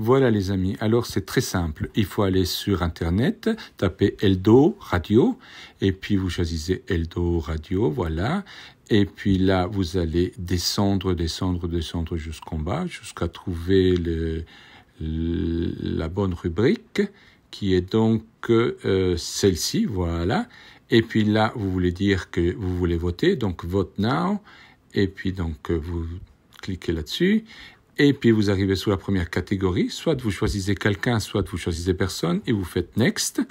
Voilà les amis, alors c'est très simple. Il faut aller sur Internet, taper Eldo Radio, et puis vous choisissez Eldo Radio, voilà. Et puis là, vous allez descendre, descendre, descendre jusqu'en bas, jusqu'à trouver la bonne rubrique, qui est donc euh, celle-ci, voilà. Et puis là, vous voulez dire que vous voulez voter, donc Vote Now, et puis donc euh, vous cliquez là-dessus, et puis vous arrivez sous la première catégorie, soit vous choisissez quelqu'un, soit vous choisissez personne, et vous faites Next.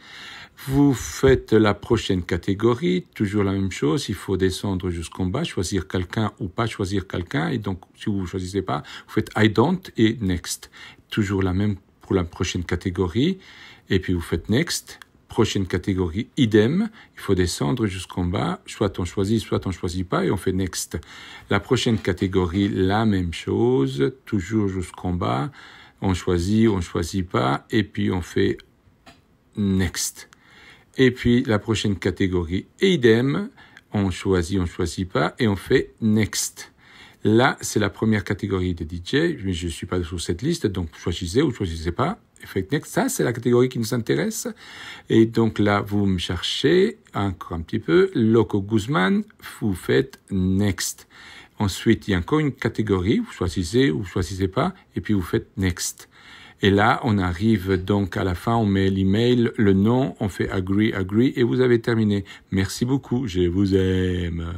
Vous faites la prochaine catégorie, toujours la même chose, il faut descendre jusqu'en bas, choisir quelqu'un ou pas choisir quelqu'un, et donc si vous ne choisissez pas, vous faites I don't et Next. Toujours la même pour la prochaine catégorie, et puis vous faites Next. Prochaine catégorie, idem, il faut descendre jusqu'en bas, soit on choisit, soit on choisit pas, et on fait next. La prochaine catégorie, la même chose, toujours jusqu'en bas, on choisit, on choisit pas, et puis on fait next. Et puis la prochaine catégorie, idem, on choisit, on choisit pas, et on fait next. Là, c'est la première catégorie de DJ, mais je ne suis pas sur cette liste, donc choisissez ou choisissez pas. Next, ça, c'est la catégorie qui nous intéresse. Et donc là, vous me cherchez encore un petit peu. Loco Guzman, vous faites Next. Ensuite, il y a encore une catégorie, vous choisissez ou vous choisissez pas, et puis vous faites Next. Et là, on arrive donc à la fin, on met l'email, le nom, on fait agree, agree, et vous avez terminé. Merci beaucoup, je vous aime.